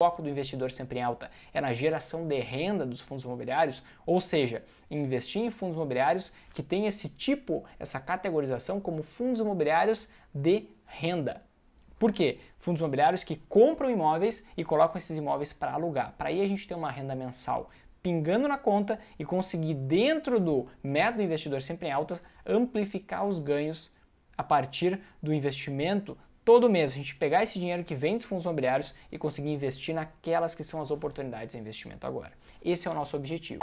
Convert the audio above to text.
O foco do investidor sempre em alta é na geração de renda dos fundos imobiliários, ou seja, investir em fundos imobiliários que tem esse tipo, essa categorização como fundos imobiliários de renda. Por quê? Fundos imobiliários que compram imóveis e colocam esses imóveis para alugar. Para aí a gente ter uma renda mensal pingando na conta e conseguir dentro do método investidor sempre em altas amplificar os ganhos a partir do investimento todo mês a gente pegar esse dinheiro que vem dos fundos imobiliários e conseguir investir naquelas que são as oportunidades de investimento agora. Esse é o nosso objetivo.